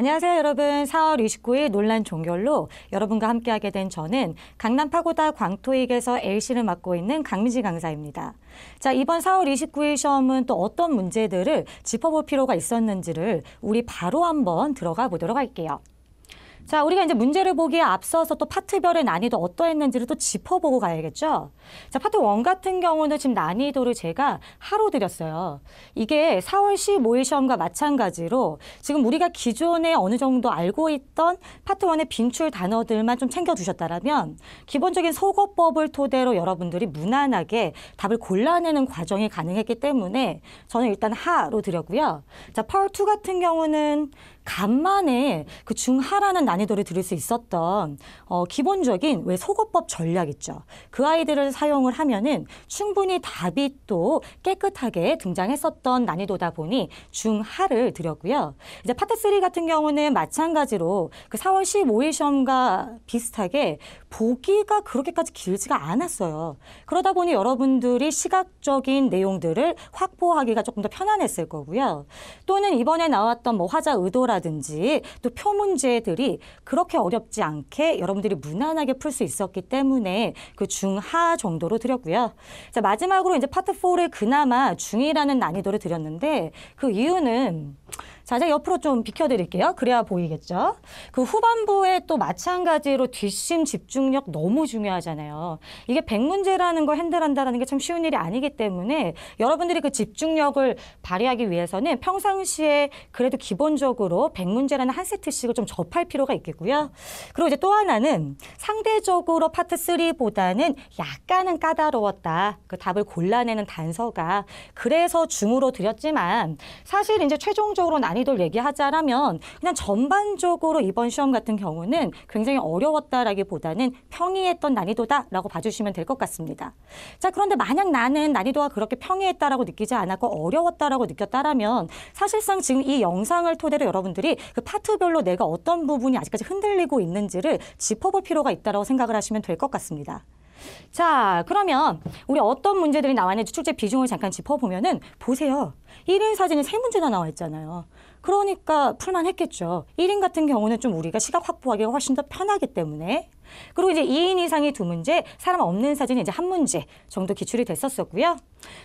안녕하세요, 여러분. 4월 29일 논란 종결로 여러분과 함께하게 된 저는 강남 파고다 광토익에서 LC를 맡고 있는 강민지 강사입니다. 자, 이번 4월 29일 시험은 또 어떤 문제들을 짚어볼 필요가 있었는지를 우리 바로 한번 들어가 보도록 할게요. 자, 우리가 이제 문제를 보기에 앞서서 또 파트별의 난이도 어떠했는지를 또 짚어보고 가야겠죠? 자, 파트 원 같은 경우는 지금 난이도를 제가 하루 드렸어요. 이게 4월 15일 시험과 마찬가지로 지금 우리가 기존에 어느 정도 알고 있던 파트 원의 빈출 단어들만 좀 챙겨두셨다면 기본적인 소거법을 토대로 여러분들이 무난하게 답을 골라내는 과정이 가능했기 때문에 저는 일단 하로 드렸고요. 자, 파월 2 같은 경우는 간만에 그 중하라는 난이도를 들을 수 있었던 어, 기본적인 왜 속어법 전략 있죠. 그 아이들을 사용을 하면은 충분히 답이 또 깨끗하게 등장했었던 난이도다 보니 중하를 드렸고요. 이제 파트 3 같은 경우는 마찬가지로 그 4월 15일 시험과 비슷하게 보기가 그렇게까지 길지가 않았어요. 그러다 보니 여러분들이 시각적인 내용들을 확보하기가 조금 더 편안했을 거고요. 또는 이번에 나왔던 뭐 화자 의도라 문제라든지 또 표 문제들이 그렇게 어렵지 않게 여러분들이 무난하게 풀 수 있었기 때문에 그 중하 정도로 드렸고요. 자, 마지막으로 이제 파트 4를 그나마 중이라는 난이도를 드렸는데 그 이유는 자, 살짝 옆으로 좀 비켜드릴게요. 그래야 보이겠죠? 그 후반부에 또 마찬가지로 뒷심 집중력 너무 중요하잖아요. 이게 백문제라는 걸 핸들한다는 게 참 쉬운 일이 아니기 때문에 여러분들이 그 집중력을 발휘하기 위해서는 평상시에 그래도 기본적으로 백문제라는 한 세트씩을 좀 접할 필요가 있겠고요. 그리고 이제 또 하나는 상대적으로 파트 3보다는 약간은 까다로웠다. 그 답을 골라내는 단서가 그래서 중으로 드렸지만 사실 이제 최종적으로 나뉘 난이도를 얘기하자라면 그냥 전반적으로 이번 시험 같은 경우는 굉장히 어려웠다라기보다는 평이했던 난이도다라고 봐주시면 될 것 같습니다. 자 그런데 만약 나는 난이도가 그렇게 평이했다라고 느끼지 않았고 어려웠다라고 느꼈다라면 사실상 지금 이 영상을 토대로 여러분들이 그 파트별로 내가 어떤 부분이 아직까지 흔들리고 있는지를 짚어볼 필요가 있다고 생각을 하시면 될 것 같습니다. 자, 그러면 우리 어떤 문제들이 나왔는지 출제 비중을 잠깐 짚어보면은 보세요. 1인 사진이 세 문제나 나와 있잖아요. 그러니까 풀만했겠죠. 1인 같은 경우는 좀 우리가 시각 확보하기가 훨씬 더 편하기 때문에 그리고 이제 2인 이상이 두 문제, 사람 없는 사진이 이제 한 문제 정도 기출이 됐었었고요.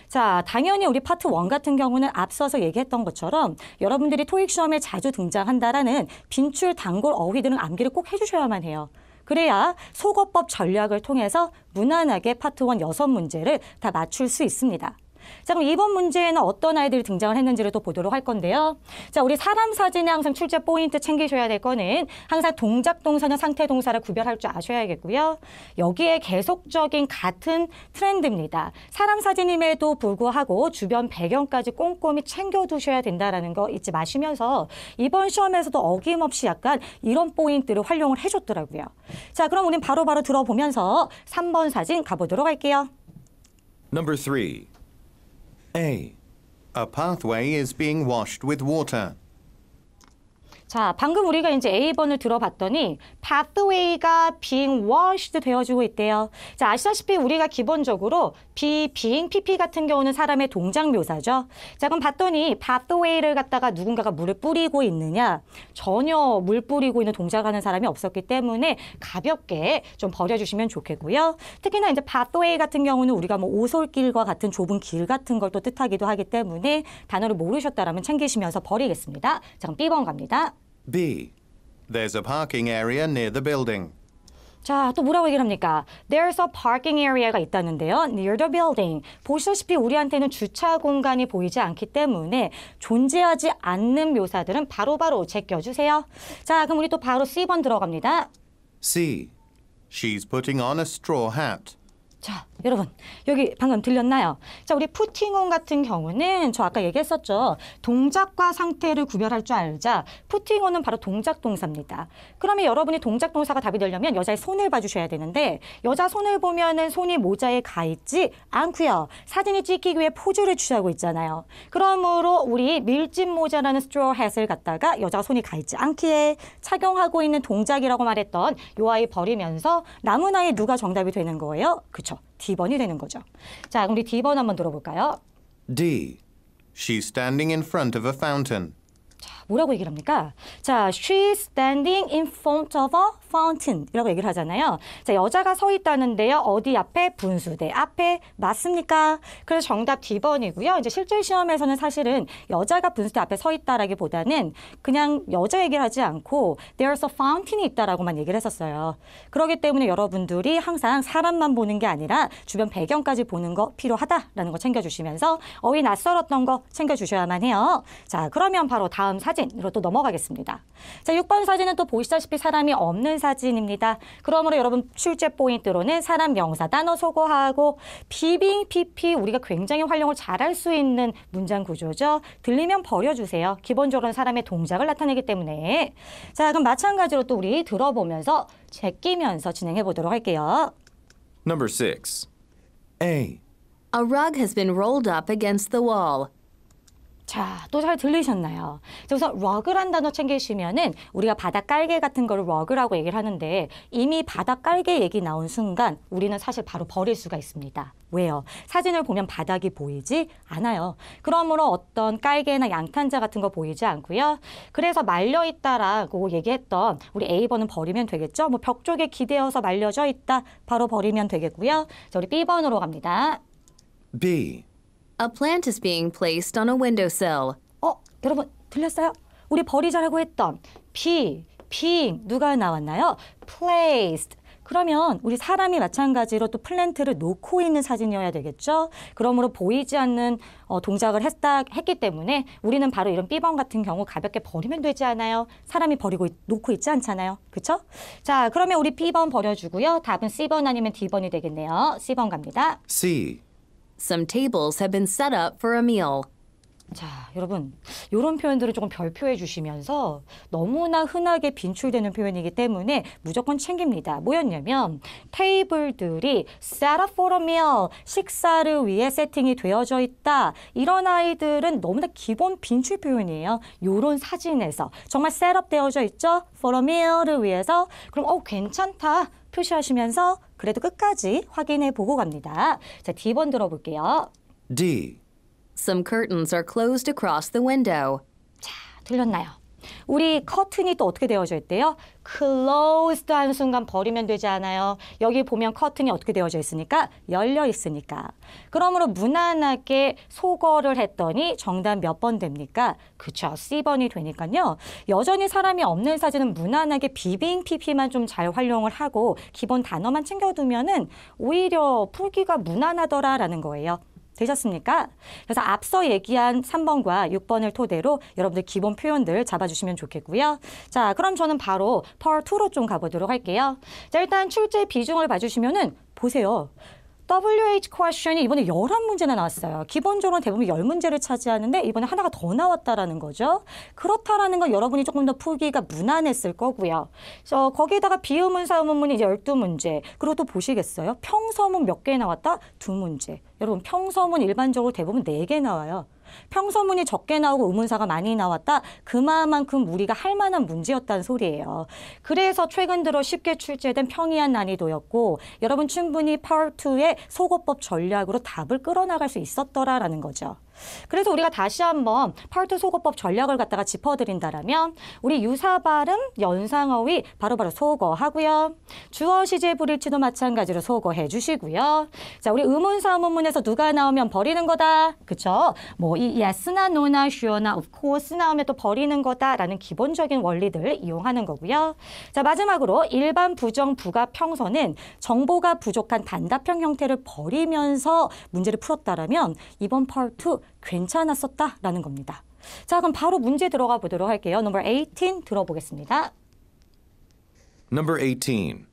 자, 당연히 우리 파트 원 같은 경우는 앞서서 얘기했던 것처럼 여러분들이 토익 시험에 자주 등장한다라는 빈출, 단골, 어휘 들은 암기를 꼭 해주셔야만 해요. 그래야 소거법 전략을 통해서 무난하게 파트 원6 문제를 다 맞출 수 있습니다. 자, 그럼 이번 문제에는 어떤 아이들이 등장을 했는지를 또 보도록 할 건데요. 자, 우리 사람 사진에 항상 출제 포인트 챙기셔야 될 거는 항상 동작 동사나 상태 동사를 구별할 줄 아셔야겠고요. 여기에 계속적인 같은 트렌드입니다. 사람 사진임에도 불구하고 주변 배경까지 꼼꼼히 챙겨두셔야 된다라는 거 잊지 마시면서 이번 시험에서도 어김없이 약간 이런 포인트를 활용을 해줬더라고요. 자, 그럼 우린 바로바로 바로 들어보면서 3번 사진 가보도록 할게요. Number three. A. A pathway is being washed with water. 자, 방금 우리가 이제 A번을 들어봤더니 pathway가 being washed 되어주고 있대요. 자, 아시다시피 우리가 기본적으로 be, being, pp 같은 경우는 사람의 동작 묘사죠. 자, 그럼 봤더니 pathway를 갖다가 누군가가 물을 뿌리고 있느냐? 전혀 물 뿌리고 있는 동작하는 사람이 없었기 때문에 가볍게 좀 버려주시면 좋겠고요. 특히나 이제 pathway 같은 경우는 우리가 뭐 오솔길과 같은 좁은 길 같은 걸 또 뜻하기도 하기 때문에 단어를 모르셨다라면 챙기시면서 버리겠습니다. 자, 그럼 B번 갑니다. B. There's a parking area near the building. 자, 또 뭐라고 얘기를 합니까? There's a parking area가 있다는데요. Near the building. 보시다시피 우리한테는 주차 공간이 보이지 않기 때문에 존재하지 않는 묘사들은 바로바로 제껴주세요. 자, 그럼 우리 또 바로 C번 들어갑니다. C. She's putting on a straw hat. 자, 여러분 여기 방금 들렸나요? 자 우리 푸팅온 같은 경우는 저 아까 얘기했었죠. 동작과 상태를 구별할 줄 알자. 푸팅온은 바로 동작 동사입니다. 그러면 여러분이 동작 동사가 답이 되려면 여자의 손을 봐주셔야 되는데 여자 손을 보면은 손이 모자에 가 있지 않고요. 사진이 찍히기 위해 포즈를 취하고 있잖아요. 그러므로 우리 밀짚 모자라는 스트로 햇을 갖다가 여자 손이 가 있지 않기에 착용하고 있는 동작이라고 말했던 요 아이 버리면서 남은 아이 누가 정답이 되는 거예요? 그쵸? D번이 되는 거죠. 자, 우리 D번 한번 들어볼까요? D. She's standing in front of a fountain. 뭐라고 얘기를 합니까? 자, she's standing in front of a fountain 이라고 얘기를 하잖아요. 자, 여자가 서 있다는데요. 어디 앞에? 분수대 앞에 맞습니까? 그래서 정답 D번이고요. 이제 실제 시험에서는 사실은 여자가 분수대 앞에 서 있다라기보다는 그냥 여자 얘기를 하지 않고 there's a fountain이 있다라고만 얘기를 했었어요. 그러기 때문에 여러분들이 항상 사람만 보는 게 아니라 주변 배경까지 보는 거 필요하다라는 거 챙겨주시면서 어휘 낯설었던 거 챙겨주셔야만 해요. 자, 그러면 바로 다음 사진 사진으로 또 넘어가겠습니다. 자, 6번 사진은 또 보시다시피 사람이 없는 사진입니다. 그러므로 여러분 출제 포인트로는 사람 명사 단어 소거하고 비빙, PP 우리가 굉장히 활용을 잘할 수 있는 문장 구조죠. 들리면 버려주세요. 기본적으로는 사람의 동작을 나타내기 때문에 자, 그럼 마찬가지로 또 우리 들어보면서 제끼면서 진행해 보도록 할게요. Number 6. A. A rug has been rolled up against the wall. 자, 또 잘 들리셨나요? 그래서 러그란 단어 챙기시면은 우리가 바닥 깔개 같은 거를 러그라고 얘기를 하는데 이미 바닥 깔개 얘기 나온 순간 우리는 사실 바로 버릴 수가 있습니다. 왜요? 사진을 보면 바닥이 보이지 않아요. 그러므로 어떤 깔개나 양탄자 같은 거 보이지 않고요. 그래서 말려 있다라고 얘기했던 우리 A번은 버리면 되겠죠? 뭐 벽 쪽에 기대어서 말려져 있다. 바로 버리면 되겠고요. 저 우리 B번으로 갑니다. B A plant is being placed on a windowsill. 어, 여러분 들렸어요? 우리 버리자라고 했던 피, 핑 누가 나왔나요? placed. 그러면 우리 사람이 마찬가지로 또 플랜트를 놓고 있는 사진이어야 되겠죠? 그러므로 보이지 않는 어, 동작을 했다 했기 때문에 우리는 바로 이런 B번 같은 경우 가볍게 버리면 되지 않아요? 사람이 버리고 있, 놓고 있지 않잖아요. 그렇죠? 자, 그러면 우리 B번 버려 주고요. 답은 C번 아니면 D번이 되겠네요. C번 갑니다. C Some tables have been set up for a meal. 자, 여러분, 이런 표현들을 조금 별표해 주시면서 너무나 흔하게 빈출되는 표현이기 때문에 무조건 챙깁니다. 뭐였냐면 테이블들이 set up for a meal, 식사를 위해 세팅이 되어져 있다. 이런 아이들은 너무나 기본 빈출 표현이에요. 이런 사진에서 정말 set up 되어져 있죠? for a meal을 위해서 그럼 어 괜찮다. 표시하시면서 그래도 끝까지 확인해 보고 갑니다. 자, D번 들어볼게요. D. Some curtains are closed across the window. 자, 들렸나요? 우리 커튼이 또 어떻게 되어져 있대요? closed 한 순간 버리면 되지 않아요. 여기 보면 커튼이 어떻게 되어져 있으니까 열려 있으니까. 그러므로 무난하게 소거를 했더니 정답 몇 번 됩니까? 그쵸, C번이 되니까요. 여전히 사람이 없는 사진은 무난하게 비빙 PP만 좀 잘 활용을 하고 기본 단어만 챙겨두면은 오히려 풀기가 무난하더라라는 거예요. 되셨습니까? 그래서 앞서 얘기한 3번과 6번을 토대로 여러분들 기본 표현들 잡아주시면 좋겠고요. 자, 그럼 저는 바로 펄 2로 좀 가보도록 할게요. 자, 일단 출제 비중을 봐주시면은 보세요. WH 퀘션이 이번에 열한 문제나 나왔어요. 기본적으로 대부분 열문제를 차지하는데 이번에 하나가 더 나왔다라는 거죠. 그렇다라는 건 여러분이 조금 더 풀기가 무난했을 거고요. 그래서 거기에다가 비음문사 음문문이 이제 열두 문제 그리고 또 보시겠어요? 평서문 몇 개 나왔다? 두문제 여러분 평서문 일반적으로 대부분 네 개 나와요. 평소문이 적게 나오고 의문사가 많이 나왔다. 그만큼 우리가 할 만한 문제였다는 소리예요. 그래서 최근 들어 쉽게 출제된 평이한 난이도였고 여러분 충분히 파워2의 소거법 전략으로 답을 끌어나갈 수 있었더라라는 거죠. 그래서 우리가 다시 한번 펄트 소거법 전략을 갖다가 짚어드린다라면 우리 유사 발음 연상어휘 바로바로 소거하고요. 주어 시제 불일치도 마찬가지로 소거해 주시고요. 자, 우리 의문사 문문에서 누가 나오면 버리는 거다. 그쵸? 뭐이 yes나 no나 sure나 of course 나오면 또 버리는 거다라는 기본적인 원리들 이용하는 거고요. 자, 마지막으로 일반 부정 부가 평서는 정보가 부족한 단답형 형태를 버리면서 문제를 풀었다라면 이번 펄2 괜찮았었다라는 겁니다. 자, 그럼 바로 문제 들어가 보도록 할게요. Number 18 들어보겠습니다. Number 18.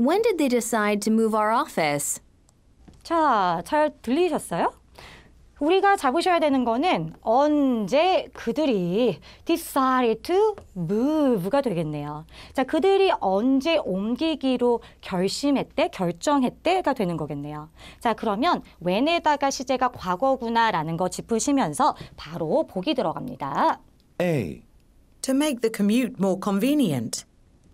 When did they decide to move our office? 자, 잘 들리셨어요? 우리가 잡으셔야 되는 거는 언제 그들이 decide to move가 되겠네요. 자, 그들이 언제 옮기기로 결심했대, 결정했대가 되는 거겠네요. 자, 그러면 when에다가 시제가 과거구나라는 거 짚으시면서 바로 보기 들어갑니다. A. To make the commute more convenient.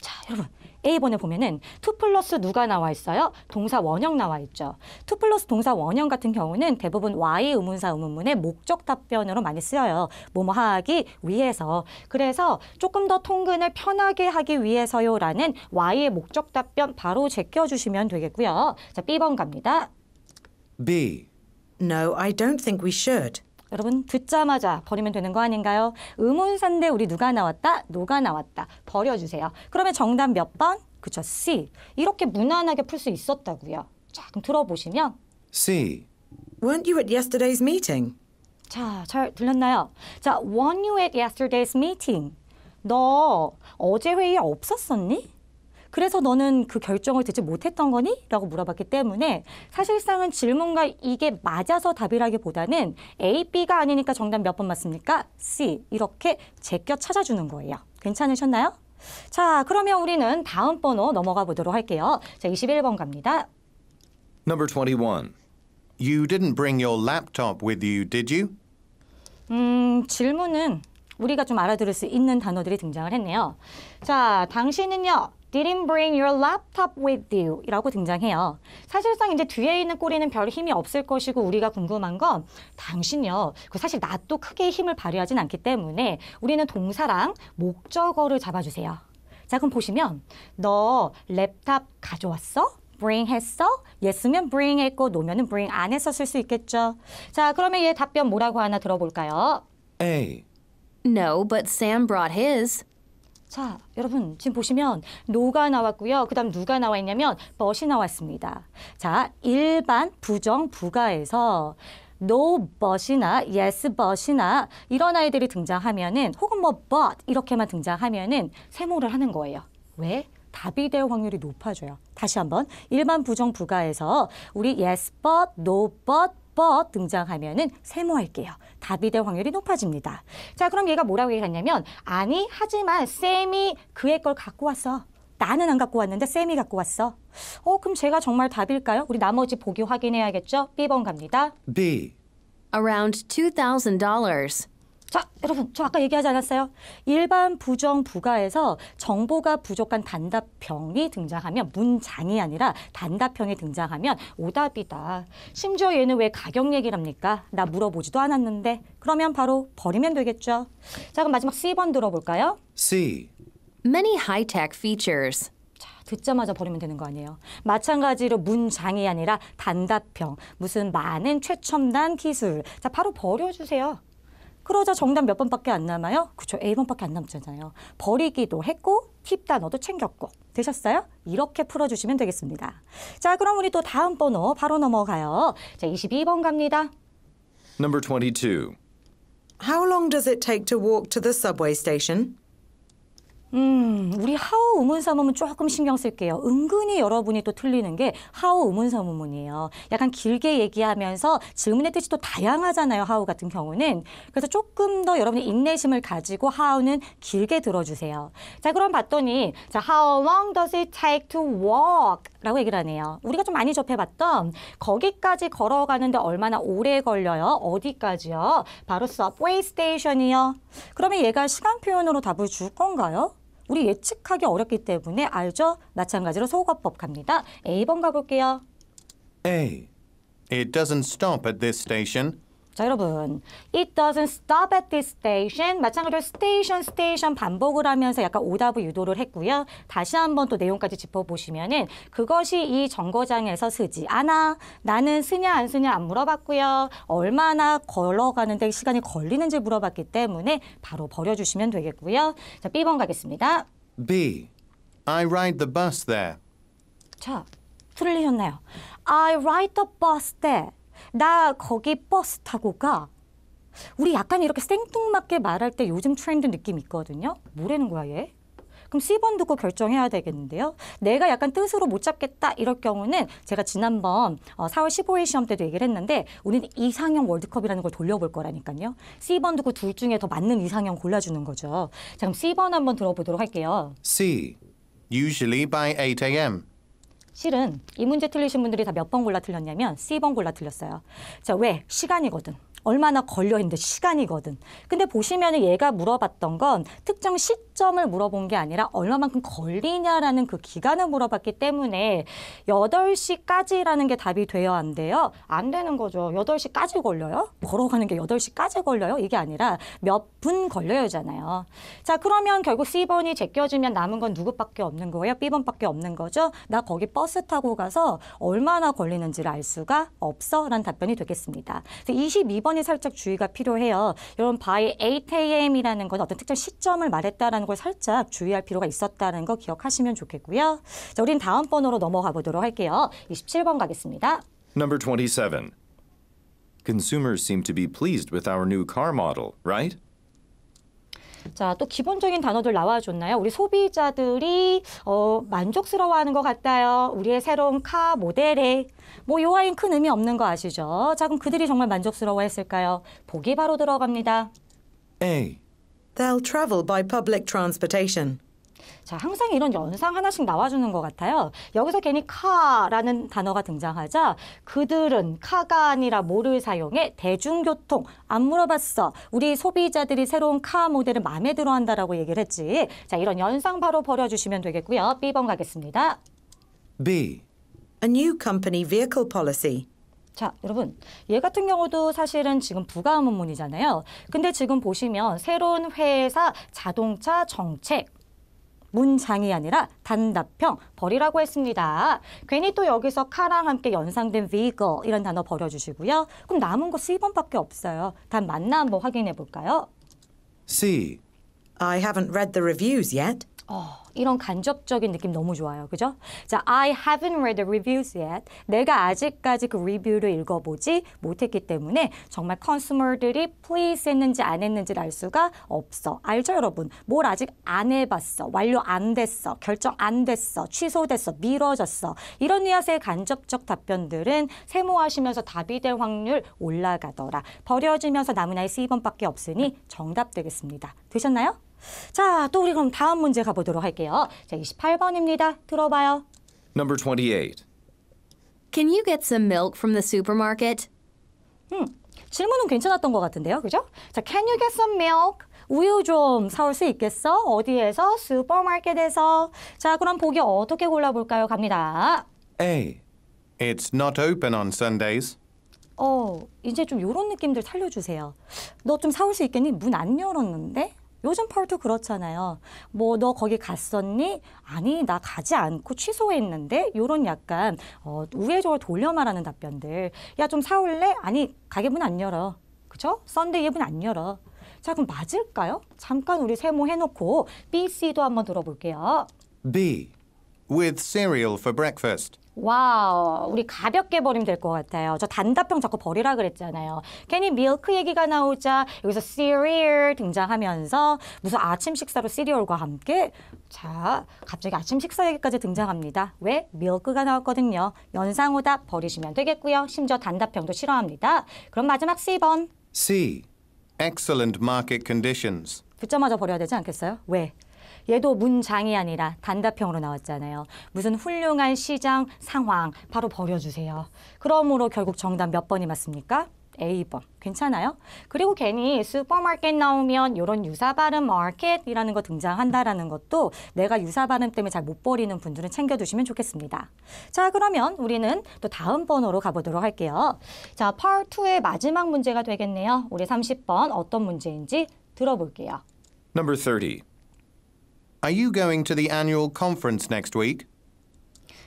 자, 여러분. A번에 보면은 투 플러스 누가 나와 있어요? 동사 원형 나와 있죠. 투 플러스 동사 원형 같은 경우는 대부분 Y 의문사 의문문의 목적 답변으로 많이 쓰여요. 뭐뭐 하기 위해서. 그래서 조금 더 통근을 편하게 하기 위해서요라는 Y의 목적 답변 바로 제껴주시면 되겠고요. 자, B번 갑니다. B. No, I don't think we should. 여러분 듣자마자 버리면 되는 거 아닌가요? 의문사인데 우리 누가 나왔다? 노가 나왔다. 버려주세요. 그러면 정답 몇 번? 그쵸, C. 이렇게 무난하게 풀 수 있었다고요. 자, 그럼 들어보시면 C. Weren't you at yesterday's meeting? 자, 잘 들렸나요? 자, weren't you at yesterday's meeting? 너 어제 회의에 없었었니? 그래서 너는 그 결정을 듣지 못했던 거니? 라고 물어봤기 때문에 사실상은 질문과 이게 맞아서 답이라기보다는 A, B가 아니니까 정답 몇 번 맞습니까? C. 이렇게 제껴 찾아주는 거예요. 괜찮으셨나요? 자, 그러면 우리는 다음 번호 넘어가 보도록 할게요. 자, 21번 갑니다. Number 21. You didn't bring your laptop with you, did you? 음, 질문은 우리가 좀 알아들을 수 있는 단어들이 등장을 했네요. 자, 당신은요. didn't bring your laptop with you 이라고 등장해요. 사실상 이제 뒤에 있는 꼬리는 별 힘이 없을 것이고 우리가 궁금한 건 당신요. 그 사실 나또 크게 힘을 발휘하진 않기 때문에 우리는 동사랑 목적어를 잡아주세요. 자 그럼 보시면 너 랩탑 가져왔어? bring 했어? y e 면 bring 했고 노면은 bring 안 해서 쓸수 있겠죠. 자, 그러면 얘 답변 뭐라고 하나 들어볼까요? A. No, but Sam brought his. 자, 여러분 지금 보시면 노가 나왔고요. 그 다음 누가 나와 있냐면 벗이 나왔습니다. 자, 일반 부정 부가에서 no but이나 yes but이나 이런 아이들이 등장하면은 혹은 뭐 but 이렇게만 등장하면은 세모를 하는 거예요. 왜? 답이 될 확률이 높아져요. 다시 한번 일반 부정 부가에서 우리 yes but, no but, but 등장하면은 세모할게요. 답이 될 확률이 높아집니다. 자, 그럼 얘가 뭐라고 얘기했냐면 아니, 하지만 쌤이 그의 걸 갖고 왔어. 나는 안 갖고 왔는데 쌤이 갖고 왔어. 어, 그럼 제가 정말 답일까요? 우리 나머지 보기 확인해야겠죠? B번 갑니다. B. Around $2,000. 자, 여러분, 저 아까 얘기하지 않았어요? 일반 부정 부가에서 정보가 부족한 단답형이 등장하면 문장이 아니라 단답형이 등장하면 오답이다. 심지어 얘는 왜 가격 얘기를 합니까? 나 물어보지도 않았는데. 그러면 바로 버리면 되겠죠. 자, 그럼 마지막 C번 들어볼까요? C. Many high-tech features. 듣자마자 버리면 되는 거 아니에요. 마찬가지로 문장이 아니라 단답형, 무슨 많은 최첨단 기술. 자, 바로 버려주세요. 그러자 정답 몇 번밖에 안 남아요? 그쵸, A번밖에 안 남잖아요. 버리기도 했고 팁 단어도 챙겼고 되셨어요? 이렇게 풀어주시면 되겠습니다. 자, 그럼 우리 또 다음 번호 바로 넘어가요. 자, 22번 갑니다. Number 22. How long does it take to walk to the subway station? 음, 우리 하우 의문사문은 조금 신경 쓸게요. 은근히 여러분이 또 틀리는 게하우 의문사문이에요. 약간 길게 얘기하면서 질문의 뜻이 또 다양하잖아요. 하우 같은 경우는. 그래서 조금 더 여러분의 인내심을 가지고 하우는 길게 들어주세요. 자, 그럼 봤더니 자, how long does it take to walk? 라고 얘기를 하네요. 우리가 좀 많이 접해봤던 거기까지 걸어가는데 얼마나 오래 걸려요? 어디까지요? 바로 subway station이요. 그러면 얘가 시간 표현으로 답을 줄 건가요? 우리 예측하기 어렵기 때문에 알죠? 마찬가지로 소거법 갑니다. A번 가볼게요. A. It doesn't stop at this station. 자 여러분 It doesn't stop at this station 마찬가지로 station station 반복을 하면서 약간 오답을 유도를 했고요 다시 한번 또 내용까지 짚어보시면은 그것이 이 정거장에서 쓰지 않아 나는 쓰냐 안 쓰냐 안 물어봤고요 얼마나 걸어가는데 시간이 걸리는지 물어봤기 때문에 바로 버려주시면 되겠고요 자 B번 가겠습니다 B I ride the bus there 자 틀리셨나요 I ride the bus there 나 거기 버스 타고 가. 우리 약간 이렇게 생뚱맞게 말할 때 요즘 트렌드 느낌 있거든요. 뭐라는 거야 얘? 그럼 1번 듣고 결정해야 되겠는데요. 내가 약간 뜻으로 못 잡겠다 이럴 경우는 제가 지난번 4월 어, 15일 시험 때도 얘기를 했는데 우리는 이상형 월드컵이라는 걸 돌려볼 거라니까요. C번 듣고 둘 중에 더 맞는 이상형 골라주는 거죠. 자 그럼 C번 한번 들어보도록 할게요. C. Usually by 8 a.m. 실은 이 문제 틀리신 분들이 다 몇 번 골라 틀렸냐면 C번 골라 틀렸어요. 자, 왜? 시간이거든. 얼마나 걸려 있는데 시간이거든. 근데 보시면 얘가 물어봤던 건 특정 시점을 물어본 게 아니라 얼마만큼 걸리냐라는 그 기간을 물어봤기 때문에 여덟 시까지라는게 답이 되어야 한대요. 안 되는 거죠. 여덟 시까지 걸려요? 걸어가는 게 여덟 시까지 걸려요? 이게 아니라 몇 분 걸려요잖아요. 자, 그러면 결국 C번이 제껴지면 남은 건 누구밖에 없는 거예요? B번밖에 없는 거죠. 나 거기 버스 타고 가서 얼마나 걸리는지를 알 수가 없어라는 답변이 되겠습니다. 22번 요건이 살짝 주의가 필요해요. 이런 by 8 am이라는 건 어떤 특정 시점을 말했다라는 걸 살짝 주의할 필요가 있었다는 거 기억하시면 좋겠고요. 자, 우린 다음 번호로 넘어가 보도록 할게요. 27번 가겠습니다. Number 27. Consumers seem to be pleased with our new car model, right? 자, 또 기본적인 단어들 나와줬나요? 우리 소비자들이 어, 만족스러워하는 것 같아요. 우리의 새로운 카 모델에 뭐 요아인 큰 의미 없는 거 아시죠? 자, 그럼 그들이 정말 만족스러워했을까요? 보기 바로 들어갑니다. A. They'll travel by public transportation. 자, 항상 이런 연상 하나씩 나와주는 것 같아요. 여기서 괜히 카라는 단어가 등장하자 그들은 카가 아니라 모를 사용해 대중교통 안 물어봤어. 우리 소비자들이 새로운 카 모델을 마음에 들어 한다라고 얘기를 했지. 자, 이런 연상 바로 버려주시면 되겠고요. B번 가겠습니다. B. A new company vehicle policy. 자, 여러분. 얘 같은 경우도 사실은 지금 부가문문이잖아요 근데 지금 보시면 새로운 회사 자동차 정책 문장이 아니라 단답형 버리라고 했습니다. 괜히 또 여기서 카랑 함께 연상된 vehicle 이런 단어 버려주시고요. 그럼 남은 거 C번밖에 없어요. 단 맞나 한번 확인해 볼까요? C. I haven't read the reviews yet. 어, 이런 간접적인 느낌 너무 좋아요. 그죠? 자, I haven't read the reviews yet. 내가 아직까지 그 리뷰를 읽어보지 못했기 때문에 정말 컨슈머들이 please 했는지 안했는지알 수가 없어. 알죠, 여러분? 뭘 아직 안 해봤어. 완료 안 됐어. 결정 안 됐어. 취소됐어. 미뤄졌어. 이런 뉘앙스의 간접적 답변들은 세모하시면서 답이 될 확률 올라가더라. 버려지면서 남은 아이 1번밖에 없으니 정답 되겠습니다. 되셨나요? 자, 또 우리 그럼 다음 문제 가보도록 할게요. 자, 28번입니다. 들어봐요. Number 28. Can you get some milk from the supermarket? 음, 질문은 괜찮았던 것 같은데요, 그죠? 자, can you get some milk? 우유 좀 사올 수 있겠어? 어디에서? 슈퍼마켓에서. 자, 그럼 보기 어떻게 골라볼까요? 갑니다. A. It's not open on Sundays. 어, 이제 좀 요런 느낌들 살려주세요. 너 좀 사올 수 있겠니? 문 안 열었는데? 요즘 펄도 그렇잖아요. 뭐 너 거기 갔었니? 아니 나 가지 않고 취소했는데 요런 약간 어, 우회적으로 돌려 말하는 답변들. 야 좀 사올래? 아니 가게 문 안 열어. 그쵸? 썬데이 문안 열어. 자 그럼 맞을까요? 잠깐 우리 세모 해놓고 B, C도 한번 들어볼게요. B. With cereal for breakfast. 와우, 우리 가볍게 버리면 될 것 같아요. 저 단답형 자꾸 버리라 그랬잖아요. 괜히 밀크 얘기가 나오자 여기서 시리얼 등장하면서 무슨 아침 식사로 시리얼과 함께 자, 갑자기 아침 식사 얘기까지 등장합니다. 왜? 밀크가 나왔거든요. 연상오답 버리시면 되겠고요. 심지어 단답형도 싫어합니다. 그럼 마지막 C번. C. Excellent market conditions. 듣자마자 버려야 되지 않겠어요? 왜? 얘도 문장이 아니라 단답형으로 나왔잖아요. 무슨 훌륭한 시장 상황 바로 버려주세요. 그러므로 결국 정답 몇 번이 맞습니까? A번. 괜찮아요? 그리고 괜히 슈퍼마켓 나오면 이런 유사 발음 마켓이라는 거 등장한다라는 것도 내가 유사 발음 때문에 잘 못 버리는 분들은 챙겨두시면 좋겠습니다. 자, 그러면 우리는 또 다음 번호로 가보도록 할게요. 자, p 2의 마지막 문제가 되겠네요. 우리 30번 어떤 문제인지 들어볼게요. Number 30. Are you going to the annual conference next week?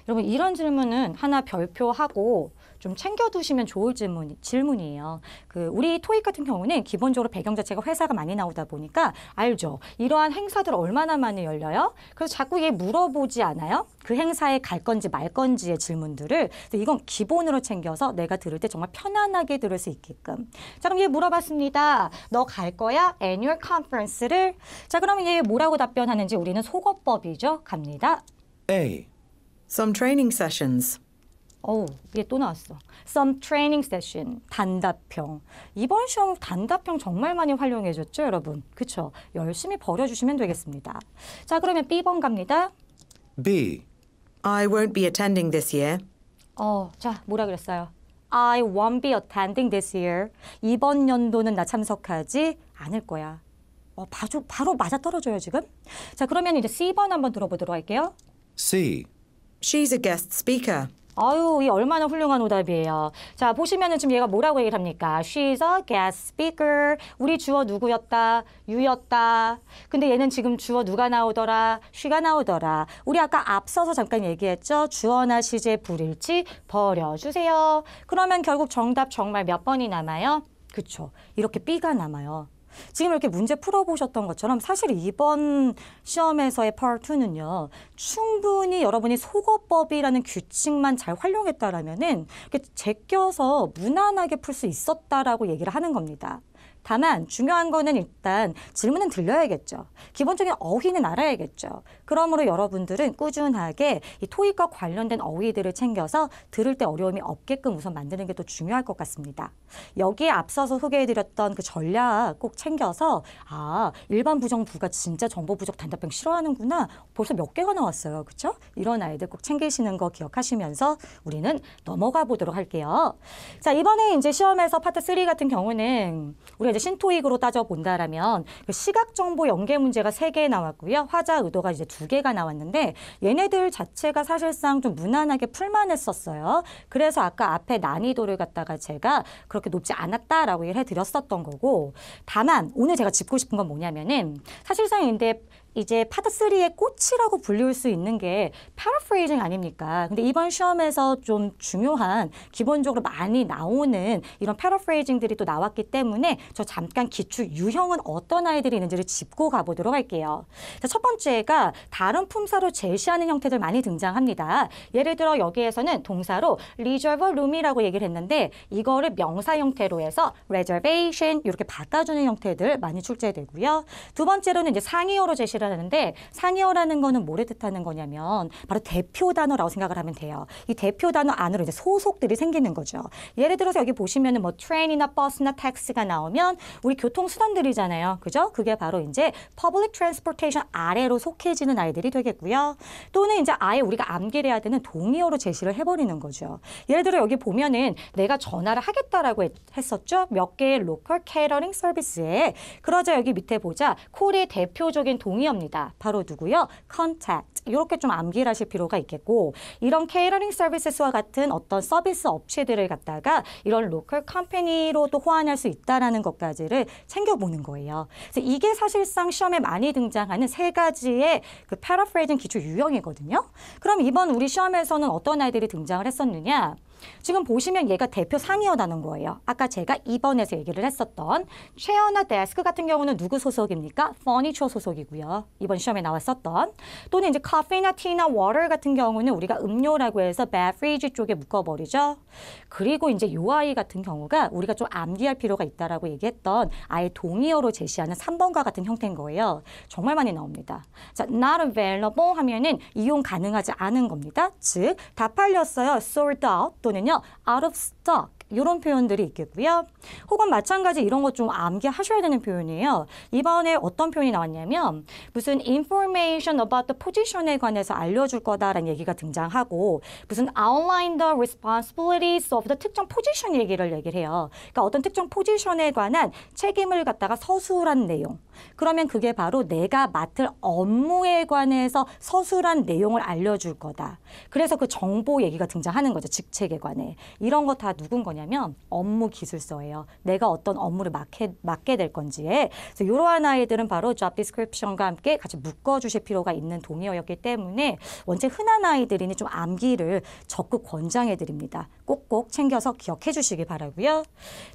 여러분 이런 질문은 하나 별표하고 좀 챙겨두시면 좋을 질문, 질문이에요. 그 우리 토익 같은 경우는 기본적으로 배경 자체가 회사가 많이 나오다 보니까 알죠. 이러한 행사들 얼마나 많이 열려요? 그래서 자꾸 얘 물어보지 않아요? 그 행사에 갈 건지 말 건지의 질문들을 이건 기본으로 챙겨서 내가 들을 때 정말 편안하게 들을 수 있게끔. 자 그럼 얘 물어봤습니다. 너 갈 거야? 애뉴얼 컨퍼런스를? 자 그러면 얘 뭐라고 답변하는지 우리는 속어법이죠. 갑니다. A. Some training sessions. 어우, 이게 또 나왔어. Some training session, 단답형. 이번 시험 단답형 정말 많이 활용해줬죠, 여러분? 그쵸? 열심히 버려주시면 되겠습니다. 자, 그러면 B번 갑니다. B. I won't be attending this year. 어, 자, 뭐라 그랬어요? I won't be attending this year. 이번 연도는 나 참석하지 않을 거야. 어, 바로, 바로 맞아 떨어져요, 지금? 자, 그러면 이제 C번 한번 들어보도록 할게요. C. She's a guest speaker. 아유, 이 얼마나 훌륭한 오답이에요. 자, 보시면은 지금 얘가 뭐라고 얘기를 합니까? She's a guest speaker. 우리 주어 누구였다? 유였다. 근데 얘는 지금 주어 누가 나오더라? she가 나오더라. 우리 아까 앞서서 잠깐 얘기했죠? 주어나 시제 불일치 버려주세요. 그러면 결국 정답 정말 몇 번이 남아요? 그쵸. 이렇게 B가 남아요. 지금 이렇게 문제 풀어보셨던 것처럼 사실 이번 시험에서의 펄2는요. 충분히 여러분이 소거법이라는 규칙만 잘 활용했다라면은 이렇게 제껴서 무난하게 풀 수 있었다라고 얘기를 하는 겁니다. 다만 중요한 거는 일단 질문은 들려야겠죠. 기본적인 어휘는 알아야겠죠. 그러므로 여러분들은 꾸준하게 이 토익과 관련된 어휘들을 챙겨서 들을 때 어려움이 없게끔 우선 만드는 게 또 중요할 것 같습니다. 여기에 앞서서 소개해드렸던 그 전략 꼭 챙겨서 아 일반 부정부가 진짜 정보 부족 단답형 싫어하는구나 벌써 몇 개가 나왔어요. 그렇죠? 이런 아이들 꼭 챙기시는 거 기억하시면서 우리는 넘어가 보도록 할게요. 자 이번에 이제 시험에서 파트 3 같은 경우는 우리가 이제 신토익으로 따져 본다라면 그 시각 정보 연계 문제가 3개 나왔고요. 화자 의도가 이제 2 개가 나왔는데 얘네들 자체가 사실상 좀 무난하게 풀만 했었어요. 그래서 아까 앞에 난이도를 갖다가 제가 그렇게 높지 않았다라고 얘기를 해 드렸었던 거고 다만 오늘 제가 짚고 싶은 건 뭐냐면은 사실상 인데 이제 파트 3의 꽃이라고 불리울 수 있는 게 paraphrasing 아닙니까? 근데 이번 시험에서 좀 중요한 기본적으로 많이 나오는 이런 paraphrasing들이 또 나왔기 때문에 저 잠깐 기출 유형은 어떤 아이들이 있는지를 짚고 가보도록 할게요. 자, 첫 번째가 다른 품사로 제시하는 형태들 많이 등장합니다. 예를 들어 여기에서는 동사로 reserve room이라고 얘기를 했는데 이거를 명사 형태로 해서 reservation 이렇게 바꿔주는 형태들 많이 출제되고요. 두 번째로는 이제 상의어로 제시를 얘기를 는데 상해어라는 거는 뭐를 뜻하는 거냐면 바로 대표 단어라고 생각을 하면 돼요. 이 대표 단어 안으로 이제 소속들이 생기는 거죠. 예를 들어서 여기 보시면은 뭐 트레인이나 버스나 택시가 나오면 우리 교통 수단들이잖아요. 그죠? 그게 바로 이제 public transportation 아래로 속해지는 아이들이 되겠고요. 또는 이제 아예 우리가 암기를 해야 되는 동의어로 제시를 해 버리는 거죠. 예를 들어 여기 보면은 내가 전화를 하겠다라고 했었죠. 몇 개의 로컬 캐러링 서비스에 그러자 여기 밑에 보자 콜의 대표적인 동의어 합니다. 바로 누구요? contact. 이렇게 좀 암기를 하실 필요가 있겠고 이런 케이러링 서비스와 같은 어떤 서비스 업체들을 갖다가 이런 로컬 컴퍼니로도 호환할 수 있다라는 것까지를 챙겨보는 거예요. 그래서 이게 사실상 시험에 많이 등장하는 세 가지의 그 패러프레이징 기초 유형이거든요. 그럼 이번 우리 시험에서는 어떤 아이들이 등장을 했었느냐? 지금 보시면 얘가 대표 상이어라는 거예요. 아까 제가 2번에서 얘기를 했었던 체어나 데스크 같은 경우는 누구 소속입니까? 퍼니처 소속이고요. 이번 시험에 나왔었던 또는 이제 커피나 티나 워터 같은 경우는 우리가 음료라고 해서 b e v e r 쪽에 묶어버리죠. 그리고 이제 요 아이 같은 경우가 우리가 좀 암기할 필요가 있다라고 얘기했던 아예 동의어로 제시하는 3번과 같은 형태인 거예요. 정말 많이 나옵니다. 자, not available 하면은 이용 가능하지 않은 겁니다. 즉, 다 팔렸어요. sold out 또는 경우는요. out of stock 이런 표현들이 있겠고요. 혹은 마찬가지 이런 것 좀 암기하셔야 되는 표현이에요. 이번에 어떤 표현이 나왔냐면 무슨 information about the position에 관해서 알려줄 거다라는 얘기가 등장하고 무슨 outline the responsibilities of the 특정 포지션 얘기를 얘기를 해요. 그러니까 어떤 특정 포지션에 관한 책임을 갖다가 서술한 내용. 그러면 그게 바로 내가 맡을 업무에 관해서 서술한 내용을 알려줄 거다. 그래서 그 정보 얘기가 등장하는 거죠. 직책에 관해. 이런 거 다 누군 가 뭐냐면 업무 기술서예요. 내가 어떤 업무를 맡게, 맡게 될 건지에 그래서 이러한 아이들은 바로 job description과 함께 같이 묶어주실 필요가 있는 동의어였기 때문에 원체 흔한 아이들이니 좀 암기를 적극 권장해드립니다. 꼭꼭 챙겨서 기억해 주시기 바라고요.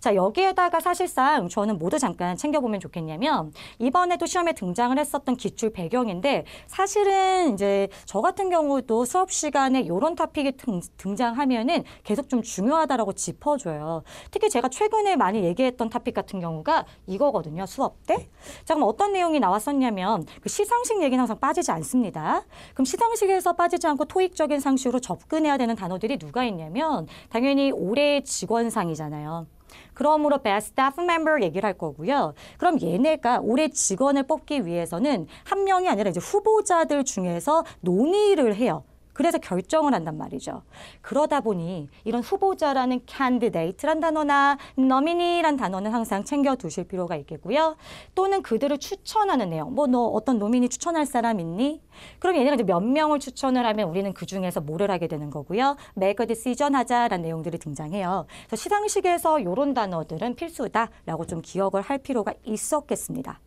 자 여기에다가 사실상 저는 모두 잠깐 챙겨보면 좋겠냐면 이번에도 시험에 등장을 했었던 기출 배경인데 사실은 이제 저 같은 경우도 수업 시간에 이런 토픽이 등, 장하면은 계속 좀 중요하다라고 짚어줘요. 특히 제가 최근에 많이 얘기했던 토픽 같은 경우가 이거거든요. 수업 때. 네. 자 그럼 어떤 내용이 나왔었냐면 그 시상식 얘기는 항상 빠지지 않습니다. 그럼 시상식에서 빠지지 않고 토익적인 상식으로 접근해야 되는 단어들이 누가 있냐면 당연히 올해의 직원상이잖아요. 그러므로 best staff member 얘기를 할 거고요. 그럼 얘네가 올해 직원을 뽑기 위해서는 한 명이 아니라 이제 후보자들 중에서 논의를 해요. 그래서 결정을 한단 말이죠. 그러다 보니 이런 후보자라는 캔디데이트란 단어나 너미니란 단어는 항상 챙겨 두실 필요가 있겠고요. 또는 그들을 추천하는 내용. 뭐 너 어떤 노민이 추천할 사람 있니? 그럼 얘네가 이제 몇 명을 추천을 하면 우리는 그 중에서 뭐를 하게 되는 거고요. make a decision 하자라는 내용들이 등장해요. 그래서 시상식에서 이런 단어들은 필수다라고 좀 기억을 할 필요가 있었겠습니다.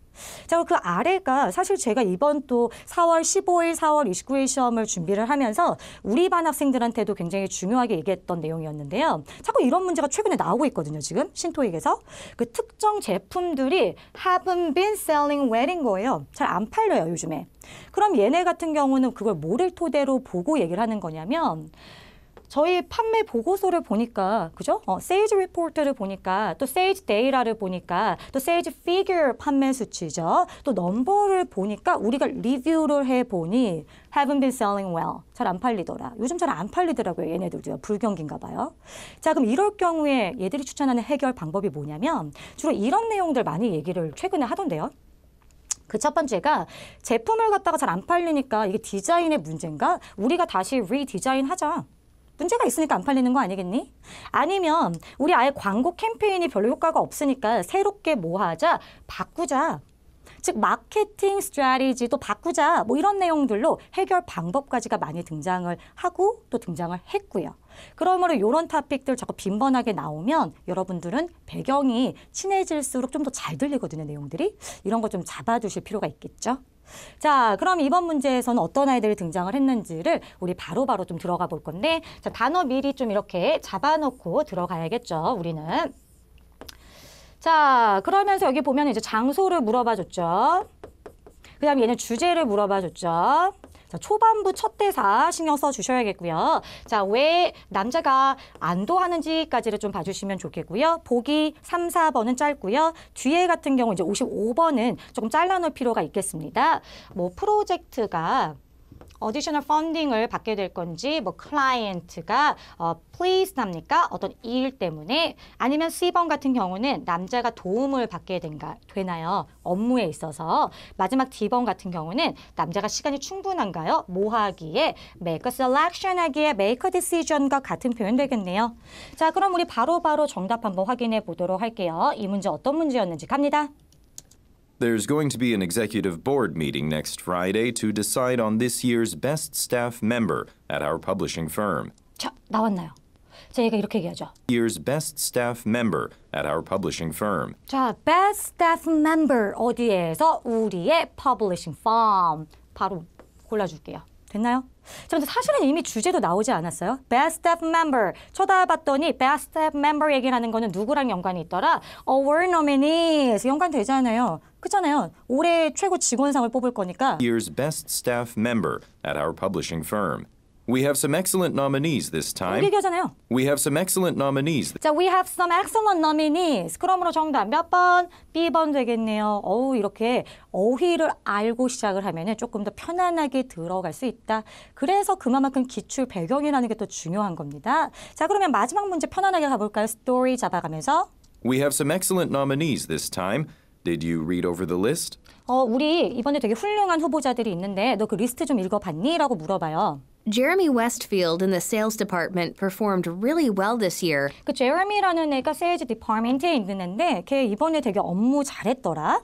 자, 그 아래가 사실 제가 이번 또 4월 15일, 4월 29일 시험을 준비를 하면서 우리 반 학생들한테도 굉장히 중요하게 얘기했던 내용이었는데요. 자꾸 이런 문제가 최근에 나오고 있거든요, 지금 신토익에서. 그 특정 제품들이 haven't been selling well 인 거예요. 잘 안 팔려요, 요즘에. 그럼 얘네 같은 경우는 그걸 뭐를 토대로 보고 얘기를 하는 거냐면 저희 판매 보고서를 보니까 그죠? 어, 세이지 리포트를 보니까 또 세이지 데이터를 보니까 또 세이지 피규어 판매 수치죠. 또 넘버를 보니까 우리가 리뷰를 해 보니 haven't been selling well. 잘 안 팔리더라. 요즘 잘 안 팔리더라고요. 얘네들도요. 불경기인가 봐요. 자, 그럼 이럴 경우에 얘들이 추천하는 해결 방법이 뭐냐면 주로 이런 내용들 많이 얘기를 최근에 하던데요. 그 첫 번째가 제품을 갖다가 잘 안 팔리니까 이게 디자인의 문제인가? 우리가 다시 리디자인 하자. 문제가 있으니까 안 팔리는 거 아니겠니? 아니면 우리 아예 광고 캠페인이 별로 효과가 없으니까 새롭게 뭐 하자? 바꾸자. 즉 마케팅 스트라리지도 바꾸자 뭐 이런 내용들로 해결 방법까지가 많이 등장을 하고 또 등장을 했고요. 그러므로 이런 타픽들 자꾸 빈번하게 나오면 여러분들은 배경이 친해질수록 좀 더 잘 들리거든요, 내용들이. 이런 거 좀 잡아두실 필요가 있겠죠. 자, 그럼 이번 문제에서는 어떤 아이들이 등장을 했는지를 우리 바로바로 바로 좀 들어가 볼 건데 자, 단어 미리 좀 이렇게 잡아놓고 들어가야겠죠, 우리는. 자, 그러면서 여기 보면 이제 장소를 물어봐 줬죠. 그 다음에 얘는 주제를 물어봐 줬죠. 자, 초반부 첫 대사 신경 써 주셔야겠고요. 자, 왜 남자가 안도하는지까지를 좀 봐주시면 좋겠고요. 보기 3, 4번은 짧고요. 뒤에 같은 경우 이제 55번은 조금 잘라놓을 필요가 있겠습니다. 뭐 프로젝트가 어디셔널 펀딩을 받게 될 건지 뭐 클라이언트가 어, please 합니까? 어떤 일 때문에 아니면 C번 같은 경우는 남자가 도움을 받게 된가, 되나요? 업무에 있어서 마지막 D번 같은 경우는 남자가 시간이 충분한가요? 뭐 하기에 make a selection 하기에 make a decision과 같은 표현 되겠네요. 자 그럼 우리 바로바로 바로 정답 한번 확인해 보도록 할게요. 이 문제 어떤 문제였는지 갑니다. There's going to be an executive board meeting next Friday to decide on this year's best staff member at our publishing firm. 자, 나왔나요? 저희가 이렇게 얘기하죠. Year's best staff member at our publishing firm. 자, best staff member 어디에서 우리의 publishing firm 바로 골라줄게요. 됐나요? 자, 근데 사실은 이미 주제도 나오지 않았어요. Best staff member. 쳐다봤더니 best staff member 얘기라는 거는 누구랑 연관이 있더라? Award nominees. 연관되잖아요. 그렇잖아요. 올해 최고 직원상을 뽑을 거니까. Year's best staff member at our publishing firm. We have some excellent nominees this time. 얘기하잖아요. We have some excellent nominees. 자, we have some excellent nominees. 그러므로 정답 몇 번? B번 되겠네요. 어우, 이렇게 어휘를 알고 시작을 하면 조금 더 편안하게 들어갈 수 있다. 그래서 그만큼 기출 배경이라는 게 또 중요한 겁니다. 자, 그러면 마지막 문제 편안하게 가볼까요? 스토리 잡아가면서. We have some excellent nominees this time. Did you read over the list? 어, 우리 이번에 되게 훌륭한 후보자들이 있는데 너 그 리스트 좀 읽어봤니? 라고 물어봐요. Jeremy Westfield in the sales department performed really well this year. 그 제레미라는 애가 세일즈 디파트먼트에 있는 걔 이번에 되게 업무 잘했더라.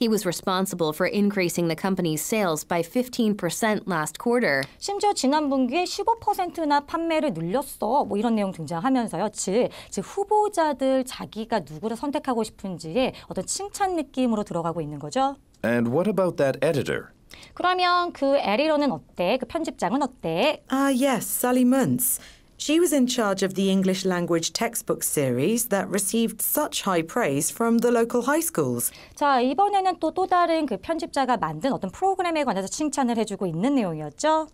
He was responsible for increasing the company's sales by 15% last quarter. 심지어 지난 분기에 15%나 판매를 늘렸어. 뭐 이런 내용 등장하면서요. 즉, 즉 후보자들 자기가 누구를 선택하고 싶은지에 어떤 칭찬 느낌으로 들어가고 있는 거죠. And what about that editor? 그러면 그 에리런은 어때? 그 편집장은 어때? Ah, yes, Sally Muntz. She was in charge of the English language textbook series that received such high praise from the local high schools. 자, 이번에는 또 또 다른 그 편집자가 만든 어떤 프로그램에 관해서 칭찬을 해주고 있는 내용이었죠.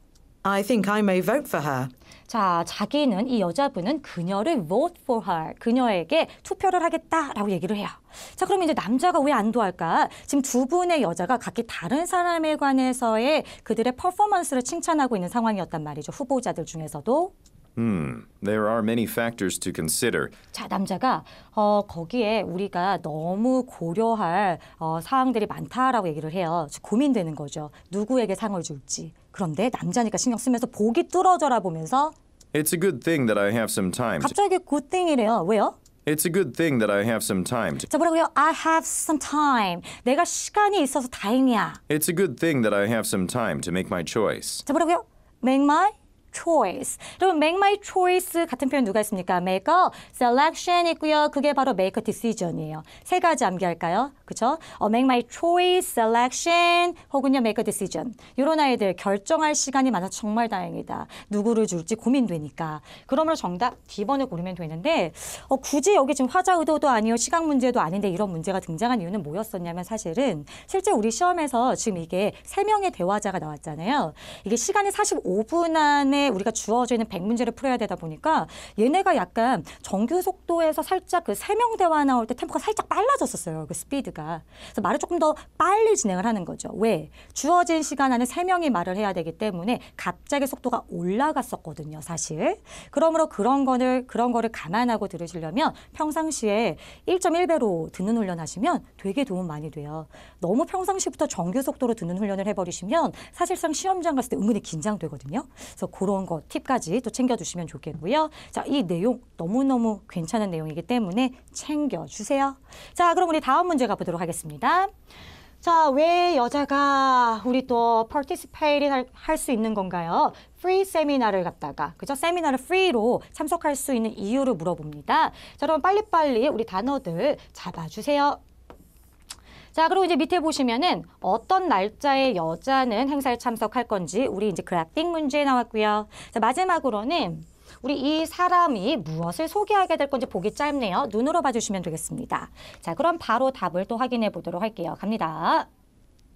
I think I may vote for her. 자, 자기는 이 여자분은 그녀를 vote for her, 그녀에게 투표를 하겠다라고 얘기를 해요. 자, 그럼 이제 남자가 왜 안도할까? 지금 두 분의 여자가 각기 다른 사람에 관해서의 그들의 퍼포먼스를 칭찬하고 있는 상황이었단 말이죠. 후보자들 중에서도. Hmm, there are many factors to consider. 자, 남자가 어, 거기에 우리가 너무 고려할 어, 사항들이 많다라고 얘기를 해요. 고민되는 거죠. 누구에게 상을 줄지. 그런데 남자니까 신경 쓰면서 보기 뚫어져라 보면서 It's a good thing that I have some time. to- 갑자기 굿띵이래요. 왜요? It's a good thing that I have some time. to- 자 뭐라고요? I have some time. 내가 시간이 있어서 다행이야. It's a good thing that I have some time to make my choice. 자 뭐라고요? Make my choice. 여러분 make my choice 같은 표현 누가 있습니까? make a selection 있고요. 그게 바로 make a decision이에요. 세 가지 암기할까요? 그렇죠? make my choice, selection 혹은 make a decision. 이런 아이들 결정할 시간이 많아 정말 다행이다. 누구를 줄지 고민되니까. 그러므로 정답 D번을 고르면 되는데 어, 굳이 여기 지금 화자 의도도 아니요 시각 문제도 아닌데 이런 문제가 등장한 이유는 뭐였었냐면 사실은 실제 우리 시험에서 지금 이게 세명의 대화자가 나왔잖아요. 이게 시간이 45분 안에 우리가 주어져있는 백문제를 풀어야 되다 보니까 얘네가 약간 정규 속도에서 살짝 그 세 명 대화 나올 때 템포가 살짝 빨라졌었어요. 그 스피드가. 그래서 말을 조금 더 빨리 진행을 하는 거죠. 왜? 주어진 시간 안에 세명이 말을 해야 되기 때문에 갑자기 속도가 올라갔었거든요, 사실. 그러므로 그런 거를 그런 거를 감안하고 들으시려면 평상시에 1.1배로 듣는 훈련하시면 되게 도움 많이 돼요. 너무 평상시부터 정규 속도로 듣는 훈련을 해버리시면 사실상 시험장 갔을 때 은근히 긴장되거든요. 그래서 그런 그런 것 팁까지 또 챙겨주시면 좋겠고요. 자, 이 내용 너무너무 괜찮은 내용이기 때문에 챙겨주세요. 자, 그럼 우리 다음 문제 가보도록 하겠습니다. 자, 왜 여자가 우리 또 participate 할수 있는 건가요? free 세미나를 갔다가 그죠? 세미나를 free로 참석할 수 있는 이유를 물어봅니다. 자, 그럼 빨리빨리 우리 단어들 잡아주세요. 자, 그리고 이제 밑에 보시면은 어떤 날짜에 여자는 행사에 참석할 건지 우리 이제 그래픽 문제 나왔고요. 자, 마지막으로는 우리 이 사람이 무엇을 소개하게 될 건지 보기 짧네요. 눈으로 봐주시면 되겠습니다. 자, 그럼 바로 답을 또 확인해 보도록 할게요. 갑니다.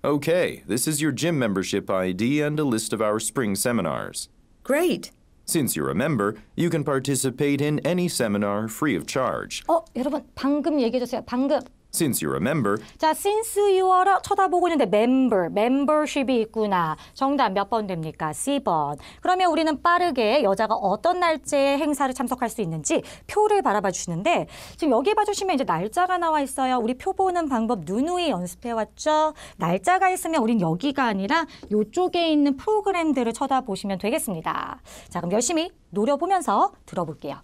Okay, this is your gym membership ID and a list of our spring seminars. Great. Since you're a member, you can participate in any seminar free of charge. 어, 여러분 방금 얘기해 줬어요. 방금 Since you remember. 자, since you r e 쳐다보고 있는데 member, membership이 있구나. 정답 몇 번 됩니까? C번. 그러면 우리는 빠르게 여자가 어떤 날짜에 행사를 참석할 수 있는지 표를 바라봐 주시는데 지금 여기 봐주시면 이제 날짜가 나와 있어요. 우리 표 보는 방법 누누이 연습해왔죠? 날짜가 있으면 우린 여기가 아니라 이쪽에 있는 프로그램들을 쳐다보시면 되겠습니다. 자, 그럼 열심히 노려보면서 들어볼게요.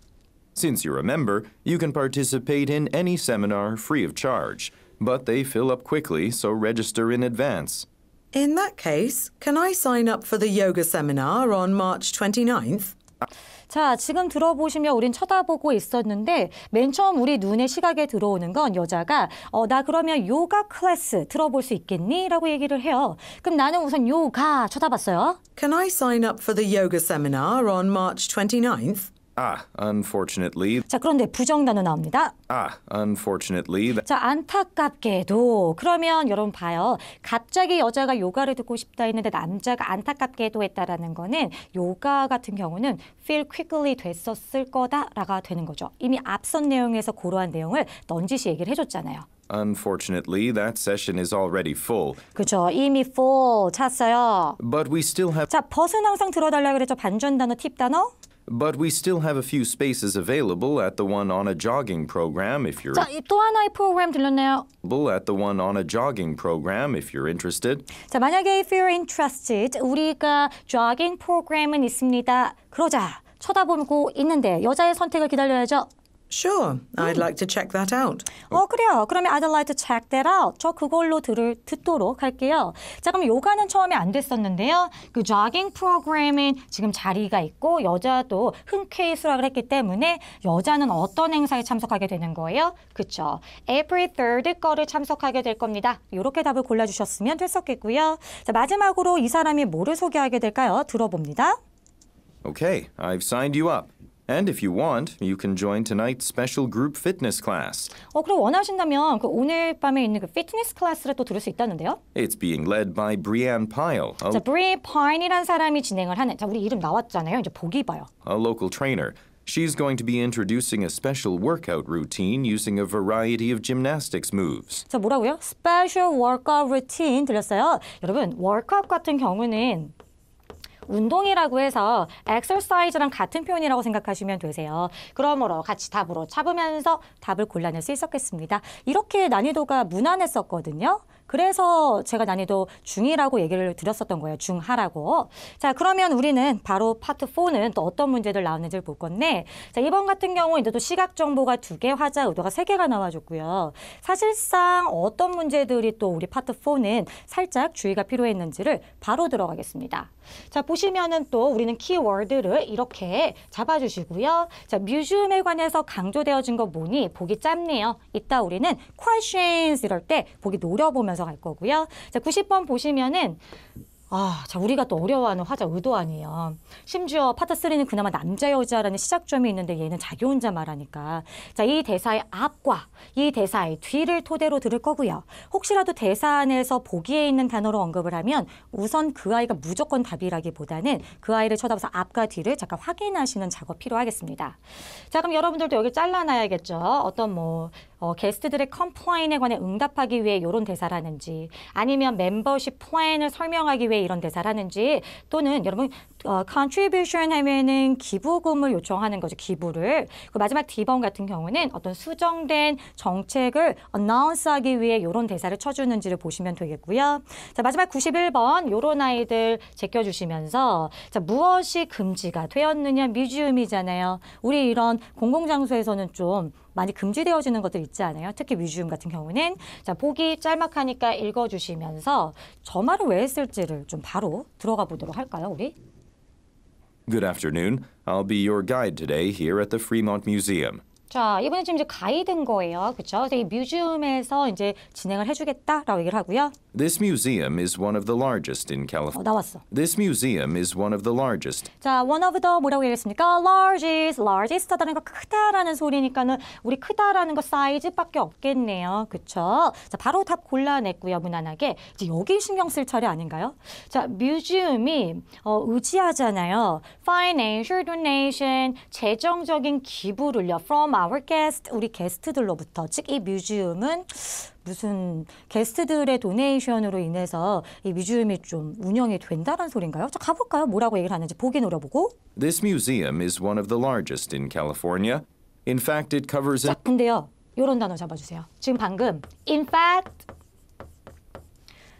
Since you're a member, you can participate in any seminar free of charge, but they fill up quickly, so register in advance. In that case, can I sign up for the yoga seminar on March 29th? 자, 지금 들어보시면 우린 쳐다보고 있었는데 맨 처음 우리 눈의 시각에 들어오는 건 여자가 어, 나 그러면 요가 클래스 들어볼 수 있겠니? 라고 얘기를 해요. 그럼 나는 우선 요가 쳐다봤어요. Can I sign up for the yoga seminar on March 29th? 아, unfortunately. 자, 그런데 부정 단어 나옵니다. 아, unfortunately. 자, 안타깝게도 그러면 여러분 봐요. 갑자기 여자가 요가를 듣고 싶다 했는데 남자가 안타깝게도 했다라는 거는 요가 같은 경우는 feel quickly 됐었을 거다라가 되는 거죠. 이미 앞선 내용에서 고러한 내용을 넌지시 얘기를 해줬잖아요. Unfortunately, that session is already full. 그죠, 이미 full 찼어요. But we still have. 자, 벗은 항상 들어달라 그랬죠. 반전 단어, 팁 단어. But we still have a few spaces available at the one on a jogging program if you're 자, 또 하나의 프로그램 들렸네요. at the one on a jogging program if you're interested. 자, 만약에 if you're interested 우리가 jogging program은 있습니다. 그러자 쳐다보고 있는데 여자의 선택을 기다려야죠. Sure, I'd hmm. like to check that out. 어 그래요. 그러면 I'd like to check that out. 저 그걸로 들을 듣도록 할게요. 자 그럼 요가는 처음에 안 됐었는데요. 그 조깅 프로그램은 지금 자리가 있고 여자도 흔쾌히 수락을 했기 때문에 여자는 어떤 행사에 참석하게 되는 거예요? 그쵸? Every third 거를 참석하게 될 겁니다. 이렇게 답을 골라주셨으면 됐었겠고요. 자 마지막으로 이 사람이 뭐를 소개하게 될까요? 들어봅니다. Okay, I've signed you up. And if you want, you can join tonight's special group fitness class. 어, 그럼 원하신다면 그 오늘 밤에 있는 그 피트니스 클래스를 또 들을 수 있다는데요. It's being led by Brianne Pyle. 자, 브리 Pyle이란 사람이 진행을 하는. 자, 우리 이름 나왔잖아요. 이제 보기 봐요. A local trainer. She's going to be introducing a special workout routine using a variety of gymnastics moves. 자, 뭐라고요? Special workout routine 들렸어요. 여러분, workout 같은 경우는 운동이라고 해서 exercise랑 같은 표현이라고 생각하시면 되세요. 그러므로 같이 답으로 잡으면서 답을 골라낼 수 있었겠습니다. 이렇게 난이도가 무난했었거든요. 그래서 제가 난이도 중이라고 얘기를 드렸었던 거예요. 중하라고. 자, 그러면 우리는 바로 파트 4는 또 어떤 문제들 나오는지를볼 건데 자, 이번 같은 경우 이제 또 시각 정보가 두 개, 화자 의도가 세 개가 나와줬고요. 사실상 어떤 문제들이 또 우리 파트 4는 살짝 주의가 필요했는지를 바로 들어가겠습니다. 자, 보시면은 또 우리는 키워드를 이렇게 잡아주시고요. 자, 뮤지엄에 관해서 강조되어진 거보니 보기 짧네요. 이따 우리는 questions 이럴 때 보기 노려보면서 이어서 갈 거고요. 자, 90번 보시면은 아, 자, 우리가 또 어려워하는 화자 의도아니에요 심지어 파트 3는 그나마 남자 여자라는 시작점이 있는데 얘는 자기 혼자 말하니까. 자, 이 대사의 앞과 이 대사의 뒤를 토대로 들을 거고요. 혹시라도 대사 안에서 보기에 있는 단어로 언급을 하면 우선 그 아이가 무조건 답이라기보다는 그 아이를 쳐다봐서 앞과 뒤를 잠깐 확인하시는 작업 필요하겠습니다. 자, 그럼 여러분들도 여기 잘라놔야겠죠. 어떤 뭐 어, 게스트들의 컴플레인에 관해 응답하기 위해 이런 대사라는지 아니면 멤버십 플랜을 설명하기 위해 이런 대사라는지 또는 여러분 어, contribution 하면은 기부금을 요청하는 거죠. 기부를. 그 마지막 D번 같은 경우는 어떤 수정된 정책을 announce하기 위해 이런 대사를 쳐주는지를 보시면 되겠고요. 자 마지막 91번 요런 아이들 제껴주시면서 자 무엇이 금지가 되었느냐 뮤지엄이잖아요. 우리 이런 공공장소에서는 좀 많이 금지되어지는 것들 있지 않아요? 특히 뮤지엄 같은 경우는 자 보기 짤막하니까 읽어주시면서 저 말을 왜 했을지를 좀 바로 들어가 보도록 할까요, 우리? Good afternoon. I'll be your guide today here at the Fremont Museum. 자, 이번에 지금 이제 가이드인 거예요. 그렇죠? 이 뮤지엄에서 이제 진행을 해 주겠다라고 얘기를 하고요. This museum is one of the largest in California. 어, 나왔어. This museum is one of the largest. 자, one of the 뭐라고 얘기했습니까? largest, largest 하는거 크다라는 소리니까는 우리 크다라는 거 사이즈밖에 없겠네요. 그렇죠? 자, 바로 답 골라냈고요. 무난하게. 이제 여기 신경 쓸 차례 아닌가요? 자, 뮤지엄이 어, 의지하잖아요. financial donation, 재정적인 기부를요. from our guest, 우리 게스트들로부터 즉 이 뮤지엄은 무슨 게스트들의 도네이션으로 인해서 이 뮤지엄이 좀 운영이 된다는 소린가요? 자 가볼까요? 뭐라고 얘기를 하는지 보기 노려보고. This museum is one of the largest in California. In fact, it covers. 자 근데요, 이런 단어 잡아주세요. 지금 방금 in fact.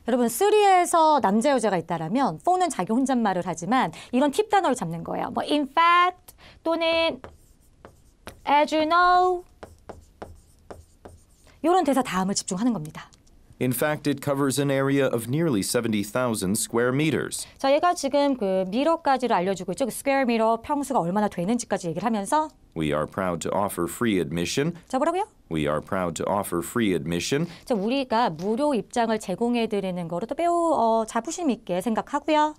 여러분 3에서 남자 여자가 있다라면 4는 자기 혼잣말을 하지만 이런 팁 단어를 잡는 거예요. 뭐 in fact 또는 As you know. 이런 대사 다음을 집중하는 겁니다. In fact, it covers an area of nearly 70,000 square meters. 자, 얘가 지금 그 미터까지를 알려주고 있죠. 그 square meter 평수가 얼마나 되는지까지 얘기를 하면서 We are proud to offer free admission. 자, 뭐라고요? We are proud to offer free admission. 자, 우리가 무료 입장을 제공해 드리는 거로 또 매우 어, 자부심 있게 생각하고요.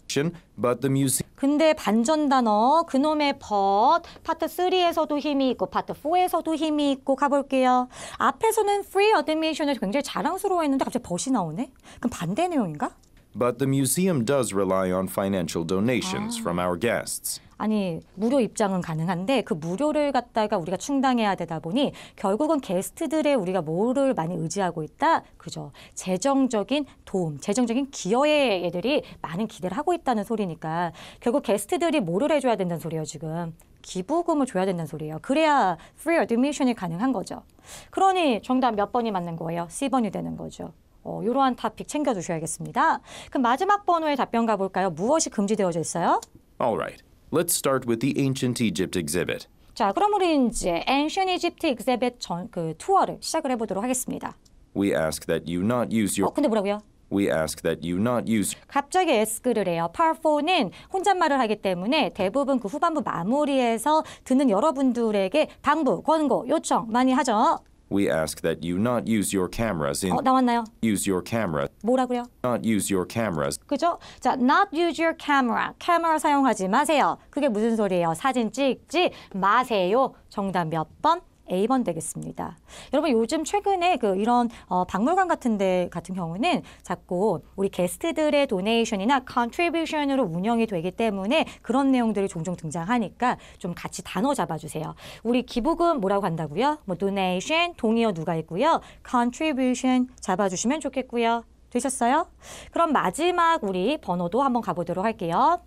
But the museum. 근데 반전 단어 그놈의 벗 파트 3에서도 힘이 있고 파트 4에서도 힘이 있고 가볼게요. 앞에서는 free admission을 굉장히 자랑스러워했는데 갑자기 벗이 나오네. 그럼 반대 내용인가? But the museum does rely on financial donations 아. from our guests. 아니 무료 입장은 가능한데 그 무료를 갖다가 우리가 충당해야 되다 보니 결국은 게스트들의 우리가 뭐를 많이 의지하고 있다 그죠 재정적인 도움 재정적인 기여에 애들이 많은 기대를 하고 있다는 소리니까 결국 게스트들이 뭐를 해줘야 된다는 소리예요 지금 기부금을 줘야 된다는 소리예요 그래야 free admission이 가능한 거죠 그러니 정답 몇 번이 맞는 거예요 C번이 되는 거죠 어, 이러한 토픽 챙겨두셔야겠습니다. 그럼 마지막 번호의 답변 가볼까요? 무엇이 금지되어져 있어요? Alright, let's start with the ancient Egypt exhibit. 자, 그럼 우리 이제 Ancient Egypt Exhibit 전, 그 투어를 시작을 해보도록 하겠습니다. We ask that you not use your... 어, 근데 뭐라고요? We ask that you not use. 갑자기 ask를 해요. Part4는 혼잣말을 하기 때문에 대부분 그 후반부 마무리에서 듣는 여러분들에게 당부, 권고, 요청 많이 하죠. We ask that you not use your cameras in 어, 나왔나요? use your camera. 뭐라고요? Not use your cameras. 그죠? 자, not use your camera. 카메라 사용하지 마세요. 그게 무슨 소리예요? 사진 찍지 마세요. 정답 몇 번? A번 되겠습니다. 여러분 요즘 최근에 그 이런 어, 박물관 같은 데 같은 경우는 자꾸 우리 게스트들의 도네이션이나 컨트리뷰션으로 운영이 되기 때문에 그런 내용들이 종종 등장하니까 좀 같이 단어 잡아주세요. 우리 기부금 뭐라고 한다고요? 뭐 도네이션, 동의어 누가 있고요. 컨트리뷰션 잡아주시면 좋겠고요. 되셨어요? 그럼 마지막 우리 번호도 한번 가보도록 할게요.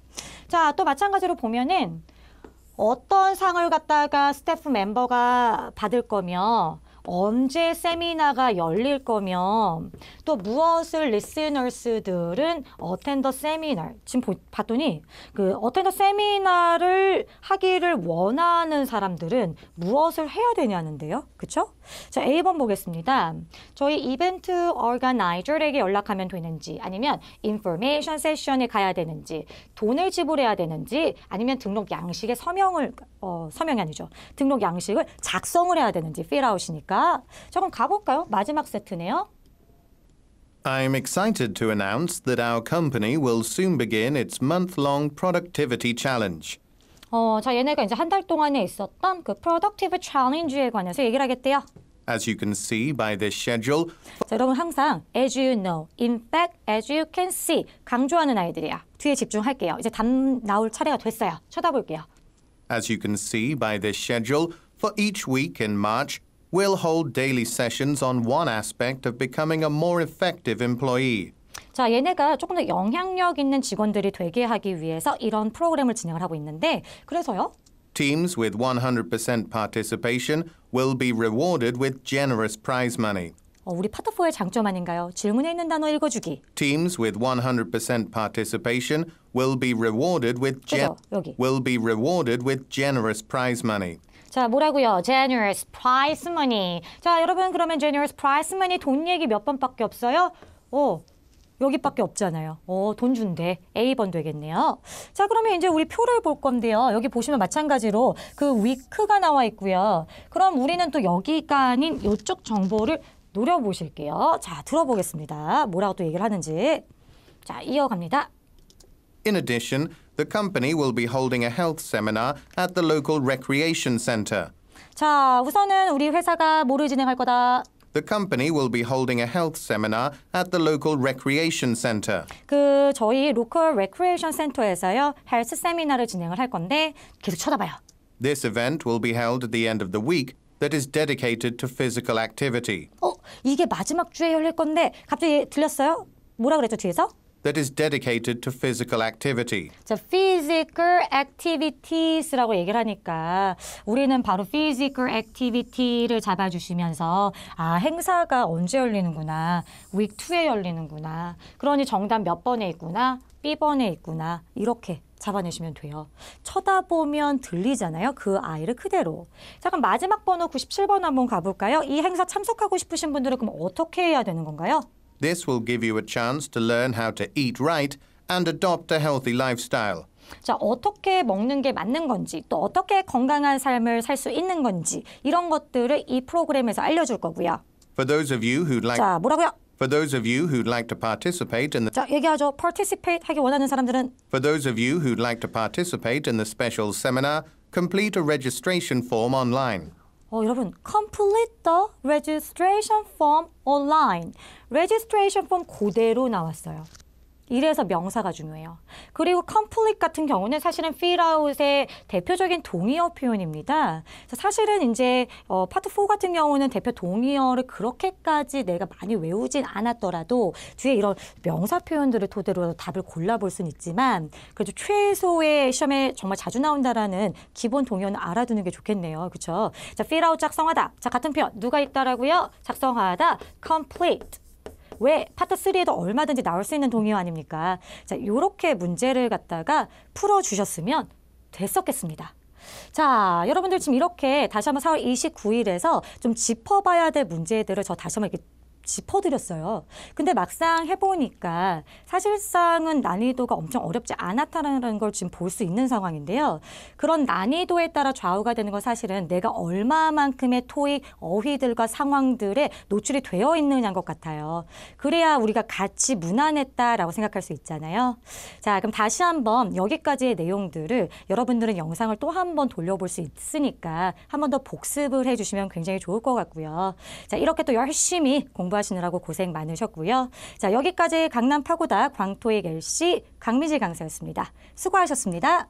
자, 또 마찬가지로 보면은 어떤 상을 갖다가 스태프 멤버가 받을 거며 언제 세미나가 열릴 거며 또 무엇을 리스너스들은 어텐더 세미나 지금 봤더니 그 어텐더 세미나를 하기를 원하는 사람들은 무엇을 해야 되냐는데요. 그렇죠? 자, A번 보겠습니다. 저희 이벤트 o r g 이 n 에게 연락하면 되는지 아니면 인포메이션 세션에 가야 되는지 돈을 지불해야 되는지 아니면 등록 양식의 서명을 어, 서명이 아니죠. 등록 양식을 작성을 해야 되는지 필아웃이니까 있으니까 조금 가볼까요? 마지막 세트네요. I'm excited to announce that our company will soon begin its month-long productivity challenge. 어, 자 얘네가 이제 한 달 동안에 있었던 그 productive challenge에 관해서 얘기를 하겠대요. As you can see by this schedule. 자, 여러분 항상 as you know, in fact, as you can see 강조하는 아이들이야. 뒤에 집중할게요. 이제 담 나올 차례가 됐어요. 쳐다볼게요. As you can see by this schedule, for each week in March, will hold daily sessions on one aspect of becoming a more effective employee. 자, 얘네가 조금 더 영향력 있는 직원들이 되게 하기 위해서 이런 프로그램을 진행을 하고 있는데 그래서요. Teams with 100% participation will be rewarded with generous prize money. 어, 우리 파트4의 장점 아닌가요? 질문에 있는 단어 읽어주기. Teams with 100% participation will be rewarded with 그죠, 여기. will be rewarded with generous prize money. 자, 뭐라고요? generous prize money. 자, 여러분 그러면 generous prize money 돈 얘기 몇 번밖에 없어요? 오, 어, 여기밖에 없잖아요. 어, 돈 준대. A번 되겠네요. 자, 그러면 이제 우리 표를 볼 건데요. 여기 보시면 마찬가지로 그 위크가 나와 있고요. 그럼 우리는 또 여기가 아닌 이쪽 정보를 노려보실게요. 자, 들어보겠습니다. 뭐라고 또 얘기를 하는지. 자, 이어갑니다. In addition, the company will be holding a health seminar at the local recreation center. 자, 우선은 우리 회사가 뭐를 진행할 거다? The company will be holding a health seminar at the local recreation center. 그 저희 로컬 레크레이션 센터에서요. 헬스 세미나를 진행을 할 건데 계속 쳐다봐요. This event will be held at the end of the week that is dedicated to physical activity. 어, 이게 마지막 주에 열릴 건데 갑자기 들렸어요? 뭐라 그랬죠, 뒤에서? that is dedicated to physical activity. 자, physical activities라고 얘기를 하니까 우리는 바로 physical activity를 잡아주시면서 아 행사가 언제 열리는구나, week 2에 열리는구나. 그러니 정답 몇 번에 있구나, B 번에 있구나 이렇게 잡아내시면 돼요. 쳐다보면 들리잖아요. 그 아이를 그대로. 자, 그럼 마지막 번호 97번 한번 가볼까요? 이 행사 참석하고 싶으신 분들은 그럼 어떻게 해야 되는 건가요? This will give you a chance to learn how to eat right and adopt a healthy lifestyle. 자, 어떻게 먹는 게 맞는 건지, 또 어떻게 건강한 삶을 살 수 있는 건지 이런 것들을 이 프로그램에서 알려줄 거고요. For those of you who'd like 자, 뭐라고요? For those of you who'd like to participate in the 자, 얘기하죠. participate 하기 원하는 사람들은 For those of you who'd like to participate in the special seminar, complete a registration form online. 어, 여러분, complete the registration form online. registration form 그대로 나왔어요. 이래서 명사가 중요해요. 그리고 컴플릿 같은 경우는 사실은 fill out의 대표적인 동의어 표현입니다. 사실은 이제 어, 파트 4 같은 경우는 대표 동의어를 그렇게까지 내가 많이 외우진 않았더라도 뒤에 이런 명사 표현들을 토대로 답을 골라볼 수는 있지만 그래도 최소의 시험에 정말 자주 나온다라는 기본 동의어는 알아두는 게 좋겠네요. 그렇죠? 자, fill out 작성하다. 자, 같은 표현 누가 있다라고요? 작성하다. complete 왜 파트 3에도 얼마든지 나올 수 있는 동요 아닙니까? 자, 요렇게 문제를 갖다가 풀어 주셨으면 됐었겠습니다. 자, 여러분들 지금 이렇게 다시 한번 4월 29일에서 좀 짚어봐야 될 문제들을 저 다시 한번 이렇게 짚어드렸어요. 근데 막상 해보니까 사실상은 난이도가 엄청 어렵지 않았다는 걸 지금 볼 수 있는 상황인데요. 그런 난이도에 따라 좌우가 되는 건 사실은 내가 얼마만큼의 토익 어휘들과 상황들에 노출이 되어 있느냐인 것 같아요. 그래야 우리가 같이 무난했다라고 생각할 수 있잖아요. 자, 그럼 다시 한번 여기까지의 내용들을 여러분들은 영상을 또 한 번 돌려볼 수 있으니까 한 번 더 복습을 해주시면 굉장히 좋을 것 같고요. 자, 이렇게 또 열심히 공부 공부하시느라고 고생 많으셨고요. 자, 여기까지 강남 파고다 광토의 LC 강미지 강사였습니다. 수고하셨습니다.